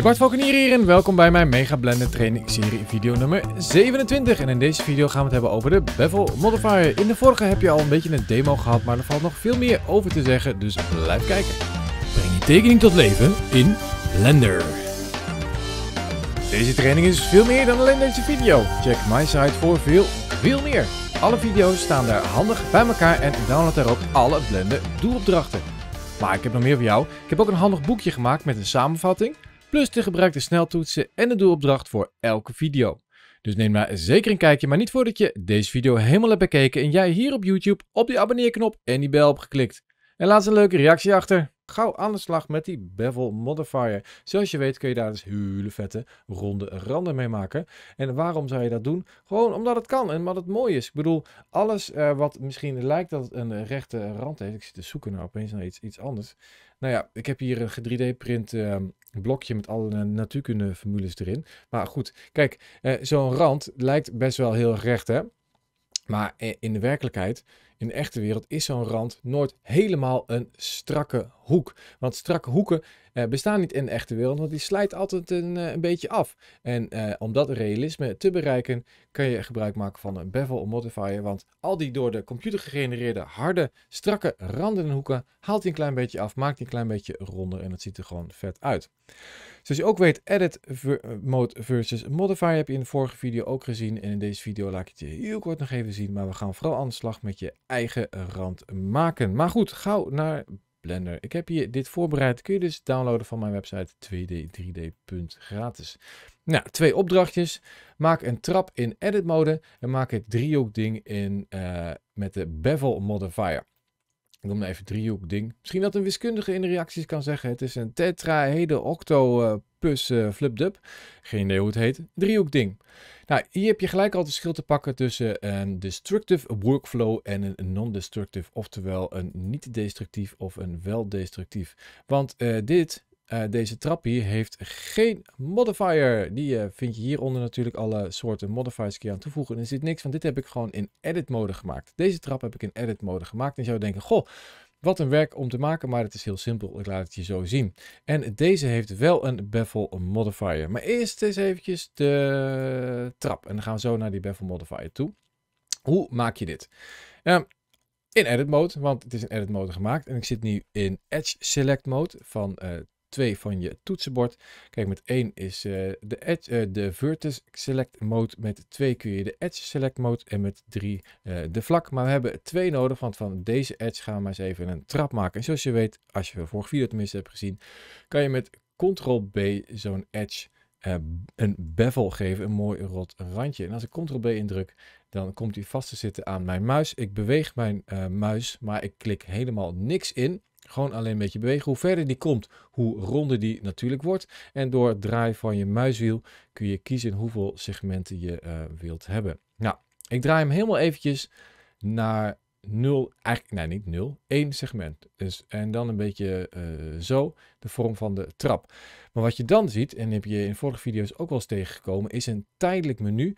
Hey, Bart Valkenier hier en welkom bij mijn Mega Blender Training Serie video nummer 27. En in deze video gaan we het hebben over de Bevel Modifier. In de vorige heb je al een beetje een demo gehad, maar er valt nog veel meer over te zeggen, dus blijf kijken. Breng je tekening tot leven in Blender. Deze training is veel meer dan alleen deze video. Check my site voor veel, veel meer. Alle video's staan daar handig bij elkaar en download daar ook alle Blender doelopdrachten. Maar ik heb nog meer voor jou. Ik heb ook een handig boekje gemaakt met een samenvatting plus de gebruikte sneltoetsen en de doelopdracht voor elke video. Dus neem maar zeker een kijkje, maar niet voordat je deze video helemaal hebt bekeken en jij hier op YouTube op die abonneerknop en die bel hebt geklikt. En laat een leuke reactie achter. Gauw aan de slag met die bevel modifier. Zoals je weet kun je daar dus hele vette ronde randen mee maken. En waarom zou je dat doen? Gewoon omdat het kan en omdat het mooi is. Ik bedoel, alles eh, wat misschien lijkt dat het een rechte rand heeft. Ik zit te zoeken naar opeens naar iets, iets anders. Nou ja, ik heb hier een 3D print ehm, blokje met alle natuurkundeformules erin. Maar goed, kijk, eh, zo'n rand lijkt best wel heel recht, hè? Maar in de werkelijkheid, in de echte wereld, is zo'n rand nooit helemaal een strakke hoek. Want strakke hoeken eh, bestaan niet in de echte wereld, want die slijt altijd een, eh, een beetje af. En eh, om dat realisme te bereiken, kan je gebruik maken van een bevel modifier, want al die door de computer gegenereerde harde, strakke randen en hoeken haalt hij een klein beetje af, maakt hij een klein beetje ronder en het ziet er gewoon vet uit. Zoals je ook weet, edit mode versus modifier heb je in de vorige video ook gezien. En in deze video laat ik het je heel kort nog even zien. Maar we gaan vooral aan de slag met je eigen rand maken. Maar goed, gauw naar Blender. Ik heb hier dit voorbereid. Kun je dus downloaden van mijn website 2d3d.gratis. Nou, twee opdrachtjes. Maak een trap in edit mode en maak het driehoekding in, eh, met de bevel modifier. Ik noem even driehoek ding. Misschien dat een wiskundige in de reacties kan zeggen. Het is een tetrahede octopus uh, Geen idee hoe het heet. Driehoek ding. Nou, hier heb je gelijk al het verschil te pakken tussen een destructive workflow en een non-destructive. Oftewel een niet-destructief of een wel-destructief. Want eh, dit eh, deze trap hier heeft geen modifier. Die eh, vind je hieronder natuurlijk alle soorten modifiers die aan toevoegen. En er zit niks van. Dit heb ik gewoon in edit mode gemaakt. Deze trap heb ik in edit mode gemaakt. En je zou denken, goh, wat een werk om te maken, maar het is heel simpel. Ik laat het je zo zien. En deze heeft wel een bevel modifier. Maar eerst eens eventjes de trap. En dan gaan we zo naar die bevel modifier toe. Hoe maak je dit? Ehm, in edit mode, want het is in edit mode gemaakt. En ik zit nu in edge select mode van eh, 2 van je toetsenbord. Kijk, met 1 is eh, de, edge, eh, de vertex select mode. Met 2 kun je de edge select mode. En met 3 eh, de vlak. Maar we hebben 2 nodig, want van deze edge gaan we eens even een trap maken. En zoals je weet, als je de vorige video tenminste hebt gezien, kan je met Ctrl-B zo'n edge een bevel geven, een mooi rot randje. En als ik Ctrl-B indruk, dan komt hij vast te zitten aan mijn muis. Ik beweeg mijn muis, maar ik klik helemaal niks in. Gewoon alleen een beetje bewegen. Hoe verder die komt, hoe ronder die natuurlijk wordt. En door het draaien van je muiswiel kun je kiezen hoeveel segmenten je eh, wilt hebben. Nou, ik draai hem helemaal eventjes naar 0, eigenlijk, nee niet 0, 1 segment. Dus, en dan een beetje eh, zo, de vorm van de trap. Maar wat je dan ziet, en heb je in vorige video's ook wel eens tegengekomen, is een tijdelijk menu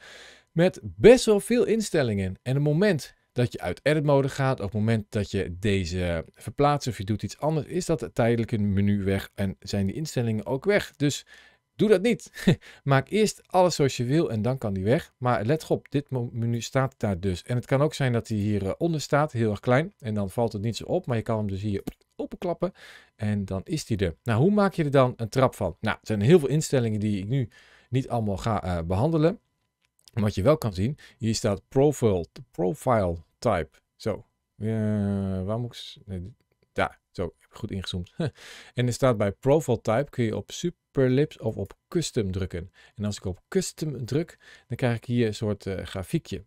met best wel veel instellingen. En een moment dat je uit edit mode gaat. Op het moment dat je deze verplaatst of je doet iets anders, is dat tijdelijk een menu weg en zijn die instellingen ook weg. Dus doe dat niet. Maak eerst alles zoals je wil en dan kan die weg. Maar let op, dit menu staat daar dus. En het kan ook zijn dat hij hieronder eh, staat, heel erg klein. En dan valt het niet zo op, maar je kan hem dus hier openklappen. En dan is die er. Nou, hoe maak je er dan een trap van? Nou, er zijn heel veel instellingen die ik nu niet allemaal ga eh, behandelen wat je wel kan zien, hier staat profile, profile type. Zo, uh, waar moet ik... Nee, daar, zo, ik heb goed ingezoomd. en er staat bij profile type kun je op superlips of op custom drukken. En als ik op custom druk, dan krijg ik hier een soort eh, grafiekje.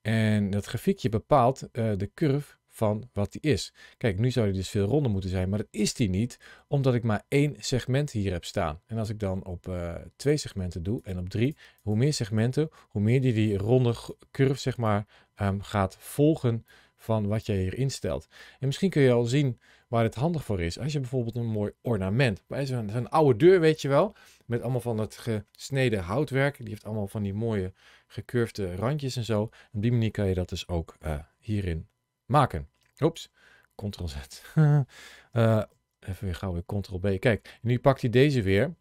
En dat grafiekje bepaalt eh, de curve van wat die is. Kijk, nu zou die dus veel ronder moeten zijn, maar dat is die niet, omdat ik maar één segment hier heb staan. En als ik dan op eh, twee segmenten doe en op drie, hoe meer segmenten, hoe meer die die ronde curve zeg maar ehm, gaat volgen van wat jij hier instelt. En misschien kun je al zien waar het handig voor is. Als je bijvoorbeeld een mooi ornament, bij zo'n zo oude deur weet je wel, met allemaal van het gesneden houtwerk, die heeft allemaal van die mooie gecurfde randjes en zo. Op die manier kan je dat dus ook eh, hierin maken. Oeps, ctrl-z. Eh, even weer gauw weer ctrl-b. Kijk, nu pakt hij deze weer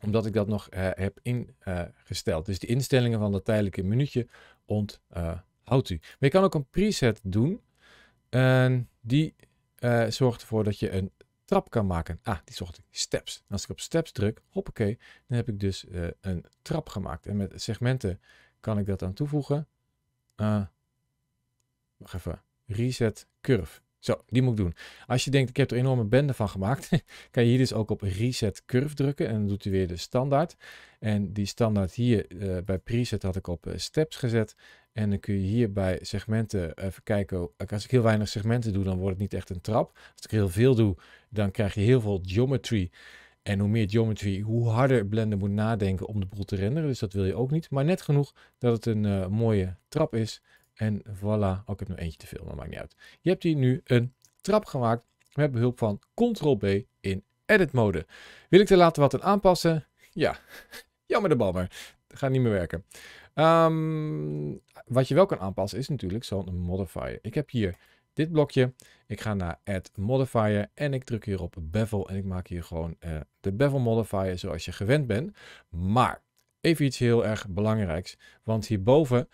omdat ik dat nog eh, heb ingesteld. Dus de instellingen van dat tijdelijke minuutje onthoudt u. Maar je kan ook een preset doen. En die eh, zorgt ervoor dat je een trap kan maken. Ah, die zorgt ik. Steps. als ik op steps druk, hoppakee, dan heb ik dus een trap gemaakt. En met segmenten kan ik dat aan toevoegen. Uh, wacht even reset curve. Zo, die moet ik doen. Als je denkt, ik heb er enorme bende van gemaakt, kan je hier dus ook op reset curve drukken en dan doet hij weer de standaard. En die standaard hier eh, bij preset had ik op eh, steps gezet. En dan kun je hier bij segmenten eh, even kijken. Als ik heel weinig segmenten doe, dan wordt het niet echt een trap. Als ik heel veel doe, dan krijg je heel veel geometry. En hoe meer geometry, hoe harder Blender moet nadenken om de boel te renderen. Dus dat wil je ook niet. Maar net genoeg dat het een mooie trap is en voilà, oh, ik heb nu eentje te veel, maar maakt niet uit. Je hebt hier nu een trap gemaakt met behulp van Ctrl-B in edit mode. Wil ik er later wat aan aanpassen? Ja, jammer de balmer. Dat gaat niet meer werken. Ehm, wat je wel kan aanpassen is natuurlijk zo'n modifier. Ik heb hier dit blokje. Ik ga naar Add Modifier en ik druk hier op Bevel. En ik maak hier gewoon eh, de Bevel Modifier zoals je gewend bent. Maar even iets heel erg belangrijks. Want hierboven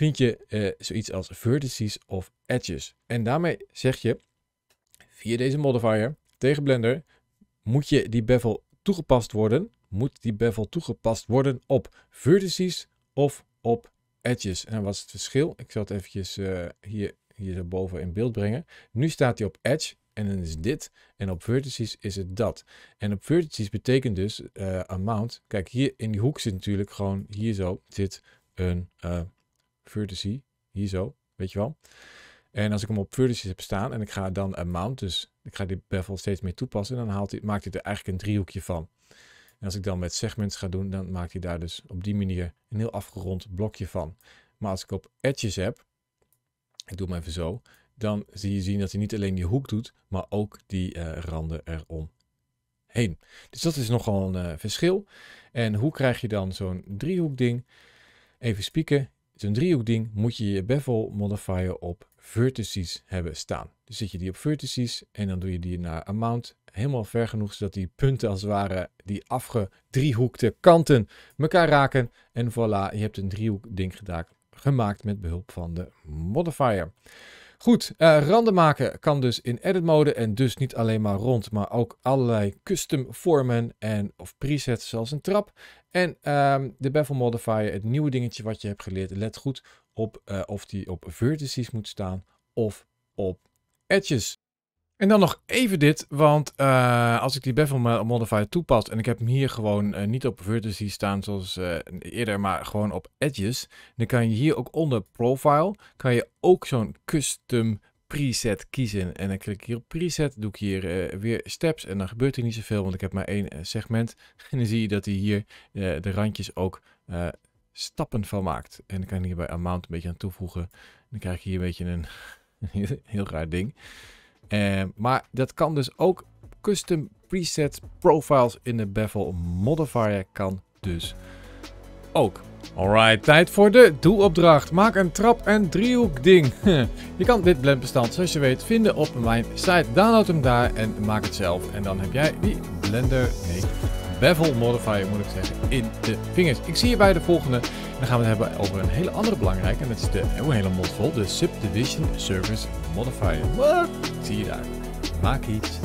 vind je eh, zoiets als vertices of edges. En daarmee zeg je, via deze modifier tegen Blender, moet je die bevel toegepast worden, moet die bevel toegepast worden op vertices of op edges. En wat is het verschil? Ik zal het eventjes eh, hier, hier zo boven in beeld brengen. Nu staat hij op edge en dan is dit. En op vertices is het dat. En op vertices betekent dus uh, amount. Kijk, hier in die hoek zit natuurlijk gewoon, hier zo, zit een vertices, hier zo, weet je wel. En als ik hem op vertices heb staan en ik ga dan amount, dus ik ga die bevel steeds meer toepassen, dan haalt hij, maakt hij er eigenlijk een driehoekje van. En als ik dan met segments ga doen, dan maakt hij daar dus op die manier een heel afgerond blokje van. Maar als ik op edges heb, ik doe hem even zo, dan zie je zien dat hij niet alleen die hoek doet, maar ook die uh, randen eromheen. heen. Dus dat is nogal een eh, verschil. En hoe krijg je dan zo'n driehoek ding Even spieken. Een driehoekding moet je je bevel modifier op vertices hebben staan. Dus zet je die op vertices en dan doe je die naar amount helemaal ver genoeg zodat die punten als het ware die afgedriehoekte kanten elkaar raken. En voilà, je hebt een driehoekding gedaan, gemaakt met behulp van de modifier. Goed, eh, randen maken kan dus in edit mode en dus niet alleen maar rond, maar ook allerlei custom vormen en of presets zoals een trap. En ehm, de bevel modifier, het nieuwe dingetje wat je hebt geleerd, let goed op eh, of die op vertices moet staan of op edges. En dan nog even dit, want eh, als ik die Bevel Modifier toepas en ik heb hem hier gewoon eh, niet op vertices staan zoals eh, eerder, maar gewoon op edges, dan kan je hier ook onder profile, kan je ook zo'n custom preset kiezen. En dan klik ik hier op preset, doe ik hier weer steps en dan gebeurt er niet zoveel, want ik heb maar één segment. En dan zie je dat hij hier de randjes ook stappen van maakt. En dan kan je hier bij amount een beetje aan toevoegen. En dan krijg je hier een beetje een heel raar ding. Eh, maar dat kan dus ook custom preset profiles in de Bevel modifier kan dus ook. Alright, tijd voor de doelopdracht. Maak een trap- en driehoek ding. je kan dit blendbestand, zoals je weet, vinden op mijn site. Download hem daar en maak het zelf. En dan heb jij die Blender, nee, Bevel Modifier moet ik zeggen, in de vingers. Ik zie je bij de volgende. Dan gaan we het hebben over een hele andere belangrijke. En dat is de oh, hele mond vol. De Subdivision Service Modifier. Wat? Zie je daar. Maak iets.